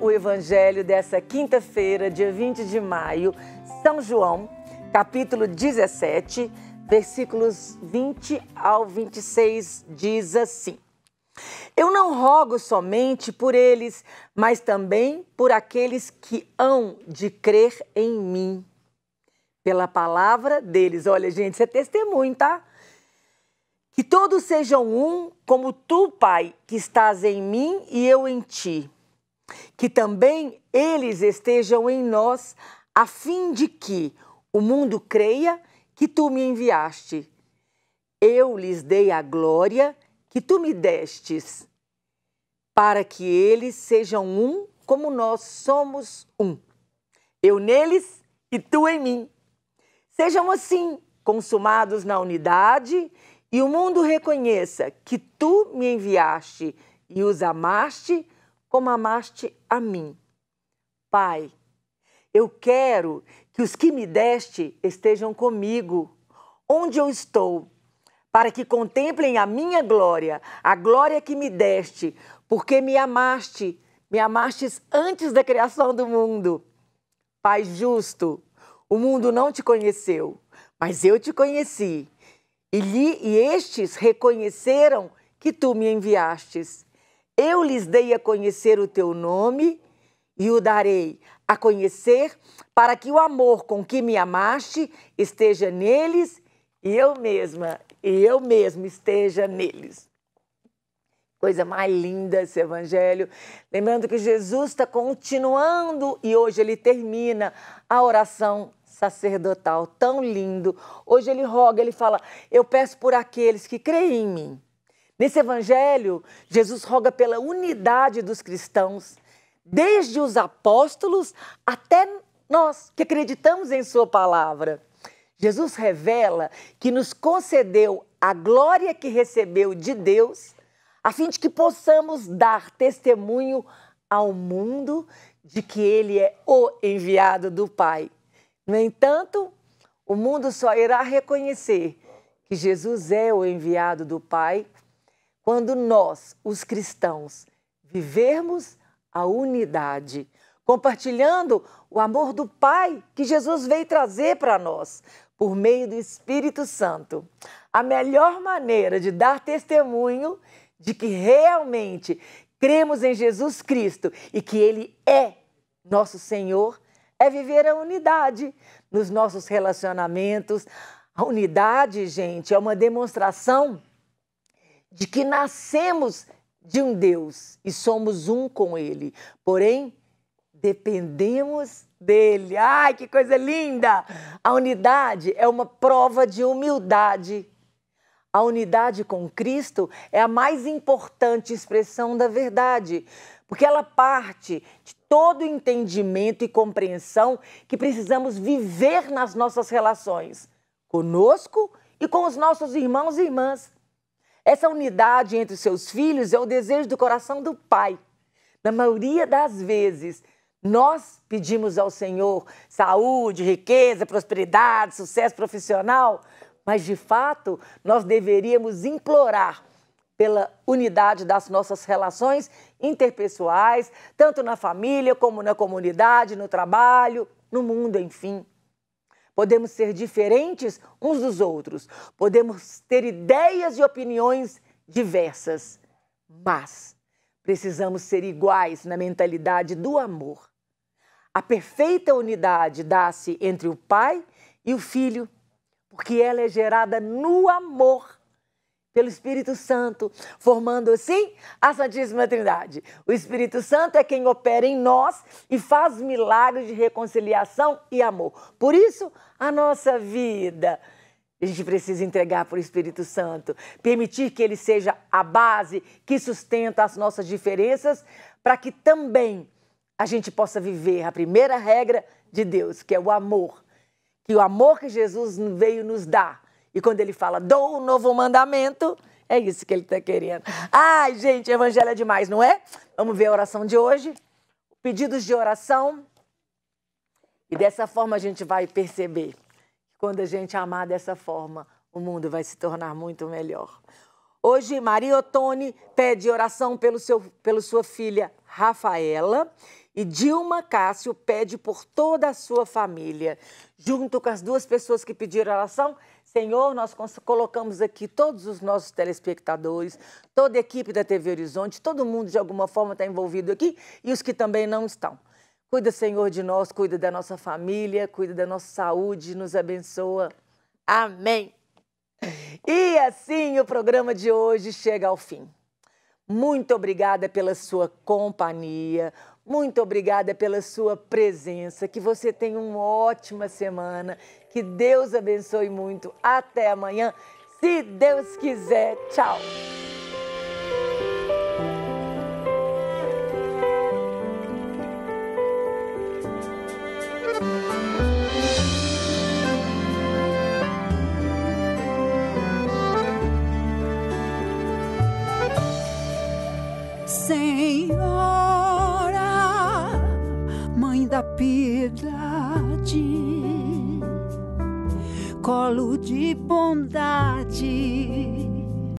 o evangelho dessa quinta-feira, dia 20 de maio, São João, capítulo 17, versículos 20 ao 26, diz assim: Eu não rogo somente por eles, mas também por aqueles que hão de crer em mim. Pela palavra deles. Olha, gente, isso é testemunho, tá? Que todos sejam um, como tu, Pai, que estás em mim e eu em ti que também eles estejam em nós, a fim de que o mundo creia que tu me enviaste. Eu lhes dei a glória que tu me destes, para que eles sejam um como nós somos um. Eu neles e tu em mim. Sejam assim consumados na unidade e o mundo reconheça que tu me enviaste e os amaste como amaste a mim. Pai, eu quero que os que me deste estejam comigo, onde eu estou, para que contemplem a minha glória, a glória que me deste, porque me amaste, me amastes antes da criação do mundo. Pai justo, o mundo não te conheceu, mas eu te conheci. E, li, e estes reconheceram que tu me enviastes. Eu lhes dei a conhecer o teu nome e o darei a conhecer, para que o amor com que me amaste esteja neles e eu mesma, e eu mesmo esteja neles. Coisa mais linda esse evangelho. Lembrando que Jesus está continuando e hoje ele termina a oração sacerdotal, tão lindo. Hoje ele roga, ele fala: Eu peço por aqueles que creem em mim Nesse evangelho, Jesus roga pela unidade dos cristãos, desde os apóstolos até nós que acreditamos em Sua palavra. Jesus revela que nos concedeu a glória que recebeu de Deus, a fim de que possamos dar testemunho ao mundo de que Ele é o enviado do Pai. No entanto, o mundo só irá reconhecer que Jesus é o enviado do Pai quando nós, os cristãos, vivermos a unidade, compartilhando o amor do Pai que Jesus veio trazer para nós por meio do Espírito Santo. A melhor maneira de dar testemunho de que realmente cremos em Jesus Cristo e que Ele é nosso Senhor é viver a unidade nos nossos relacionamentos. A unidade, gente, é uma demonstração de que nascemos de um Deus e somos um com Ele, porém dependemos dele. Ai, que coisa linda! A unidade é uma prova de humildade. A unidade com Cristo é a mais importante expressão da verdade, porque ela parte de todo o entendimento e compreensão que precisamos viver nas nossas relações, conosco e com os nossos irmãos e irmãs. Essa unidade entre seus filhos é o desejo do coração do pai. Na maioria das vezes, nós pedimos ao Senhor saúde, riqueza, prosperidade, sucesso profissional, mas de fato nós deveríamos implorar pela unidade das nossas relações interpessoais, tanto na família como na comunidade, no trabalho, no mundo, enfim podemos ser diferentes uns dos outros, podemos ter ideias e opiniões diversas, mas precisamos ser iguais na mentalidade do amor. A perfeita unidade dá-se entre o Pai e o Filho, porque ela é gerada no amor pelo Espírito Santo, formando assim a Santíssima Trindade. O Espírito Santo é quem opera em nós e faz milagres de reconciliação e amor. Por isso, a nossa vida a gente precisa entregar para o Espírito Santo, permitir que ele seja a base que sustenta as nossas diferenças, para que também a gente possa viver a primeira regra de Deus, que é o amor. Que o amor que Jesus veio nos dar e quando ele fala, dou um novo mandamento, é isso que ele está querendo. Ai, gente, evangelho é demais, não é? Vamos ver a oração de hoje. Pedidos de oração. E dessa forma a gente vai perceber que quando a gente amar dessa forma, o mundo vai se tornar muito melhor. Hoje, Maria Otone pede oração pelo seu, pelo sua filha Rafaela e Dilma Cássio pede por toda a sua família. Junto com as duas pessoas que pediram oração, Senhor, nós colocamos aqui todos os nossos telespectadores, toda a equipe da TV Horizonte, todo mundo de alguma forma está envolvido aqui e os que também não estão. Cuida, Senhor, de nós, cuida da nossa família, cuida da nossa saúde, nos abençoa. Amém. E assim o programa de hoje chega ao fim. Muito obrigada pela sua companhia. Muito obrigada pela sua presença. Que você tenha uma ótima semana. Que Deus abençoe muito. Até amanhã, se Deus quiser. Tchau. Senhor da piedade, colo de bondade